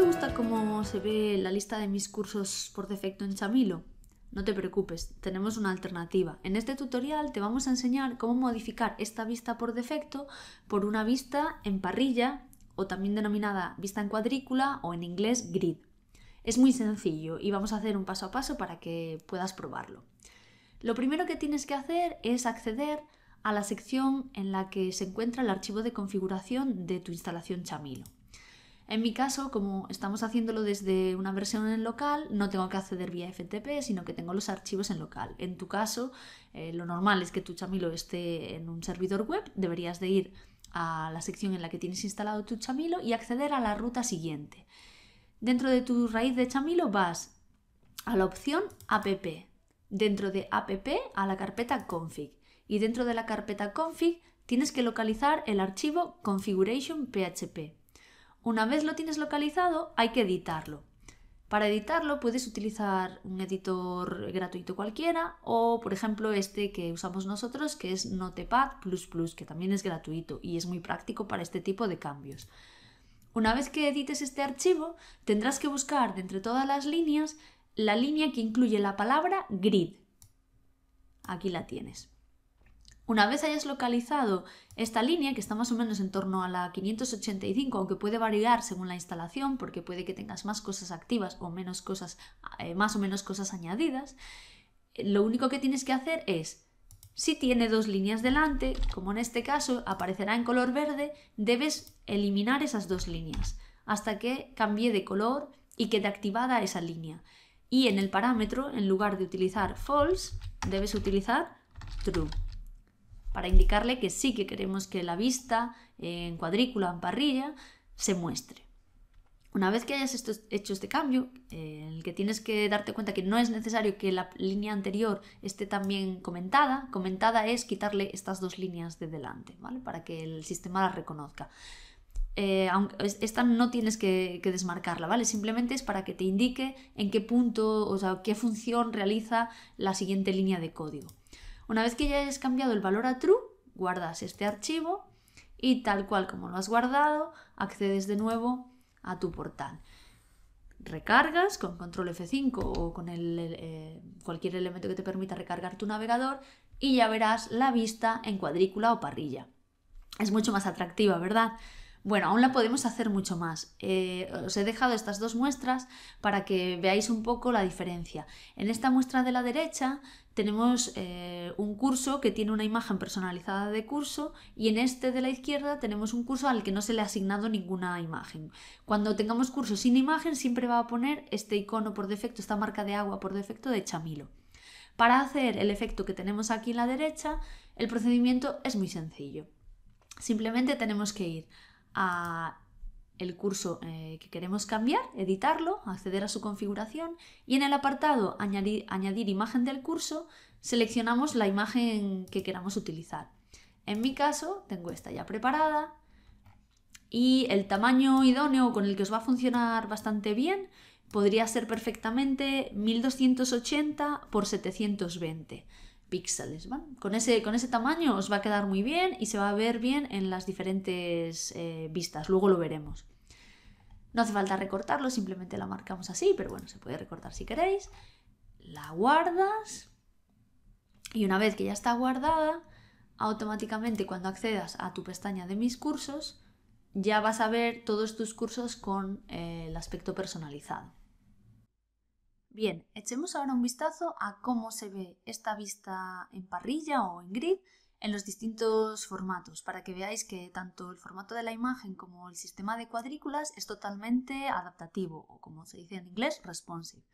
te gusta cómo se ve la lista de mis cursos por defecto en Chamilo? No te preocupes, tenemos una alternativa. En este tutorial te vamos a enseñar cómo modificar esta vista por defecto por una vista en parrilla o también denominada vista en cuadrícula o en inglés grid. Es muy sencillo y vamos a hacer un paso a paso para que puedas probarlo. Lo primero que tienes que hacer es acceder a la sección en la que se encuentra el archivo de configuración de tu instalación Chamilo. En mi caso, como estamos haciéndolo desde una versión en local, no tengo que acceder vía FTP, sino que tengo los archivos en local. En tu caso, eh, lo normal es que tu Chamilo esté en un servidor web, deberías de ir a la sección en la que tienes instalado tu Chamilo y acceder a la ruta siguiente. Dentro de tu raíz de Chamilo vas a la opción app, dentro de app a la carpeta config y dentro de la carpeta config tienes que localizar el archivo configuration.php una vez lo tienes localizado, hay que editarlo. Para editarlo puedes utilizar un editor gratuito cualquiera o, por ejemplo, este que usamos nosotros, que es Notepad ⁇ que también es gratuito y es muy práctico para este tipo de cambios. Una vez que edites este archivo, tendrás que buscar de entre todas las líneas la línea que incluye la palabra grid. Aquí la tienes. Una vez hayas localizado esta línea, que está más o menos en torno a la 585, aunque puede variar según la instalación, porque puede que tengas más cosas activas o menos cosas, eh, más o menos cosas añadidas, eh, lo único que tienes que hacer es, si tiene dos líneas delante, como en este caso aparecerá en color verde, debes eliminar esas dos líneas hasta que cambie de color y quede activada esa línea. Y en el parámetro, en lugar de utilizar false, debes utilizar true para indicarle que sí que queremos que la vista en cuadrícula, en parrilla, se muestre. Una vez que hayas hecho este cambio, eh, en el que tienes que darte cuenta que no es necesario que la línea anterior esté también comentada, comentada es quitarle estas dos líneas de delante, ¿vale? Para que el sistema las reconozca. Eh, esta no tienes que, que, desmarcarla, ¿vale? Simplemente es para que te indique en qué punto, o sea, qué función realiza la siguiente línea de código. Una vez que ya hayas cambiado el valor a true, guardas este archivo y tal cual como lo has guardado, accedes de nuevo a tu portal. Recargas con control F5 o con eh, cualquier elemento que te permita recargar tu navegador y ya verás la vista en cuadrícula o parrilla. Es mucho más atractiva, ¿verdad? Bueno, aún la podemos hacer mucho más. Eh, os he dejado estas dos muestras para que veáis un poco la diferencia. En esta muestra de la derecha tenemos eh, un curso que tiene una imagen personalizada de curso y en este de la izquierda tenemos un curso al que no se le ha asignado ninguna imagen. Cuando tengamos cursos sin imagen siempre va a poner este icono por defecto, esta marca de agua por defecto de Chamilo. Para hacer el efecto que tenemos aquí en la derecha, el procedimiento es muy sencillo. Simplemente tenemos que ir a el curso eh, que queremos cambiar, editarlo, acceder a su configuración y en el apartado añadir, añadir imagen del curso seleccionamos la imagen que queramos utilizar. En mi caso tengo esta ya preparada y el tamaño idóneo con el que os va a funcionar bastante bien podría ser perfectamente 1280 x 720 píxeles. Con, ese, con ese tamaño os va a quedar muy bien y se va a ver bien en las diferentes eh, vistas. Luego lo veremos. No hace falta recortarlo, simplemente la marcamos así, pero bueno, se puede recortar si queréis. La guardas y una vez que ya está guardada, automáticamente cuando accedas a tu pestaña de mis cursos, ya vas a ver todos tus cursos con eh, el aspecto personalizado. Bien, echemos ahora un vistazo a cómo se ve esta vista en parrilla o en grid en los distintos formatos, para que veáis que tanto el formato de la imagen como el sistema de cuadrículas es totalmente adaptativo, o como se dice en inglés, responsive.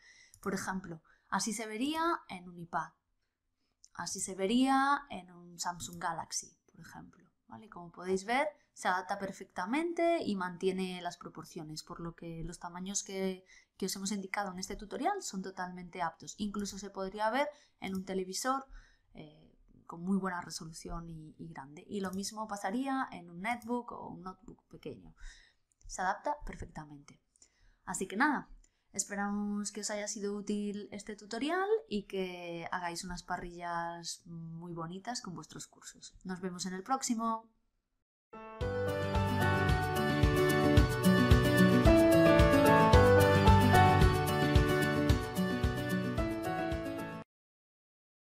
Por ejemplo, así se vería en un iPad, así se vería en un Samsung Galaxy, por ejemplo. Como podéis ver, se adapta perfectamente y mantiene las proporciones, por lo que los tamaños que, os hemos indicado en este tutorial son totalmente aptos. Incluso se podría ver en un televisor eh, con muy buena resolución y grande. Y lo mismo pasaría en un netbook o un notebook pequeño. Se adapta perfectamente. Así que nada, Esperamos que os haya sido útil este tutorial y que hagáis unas parrillas muy bonitas con vuestros cursos. Nos vemos en el próximo.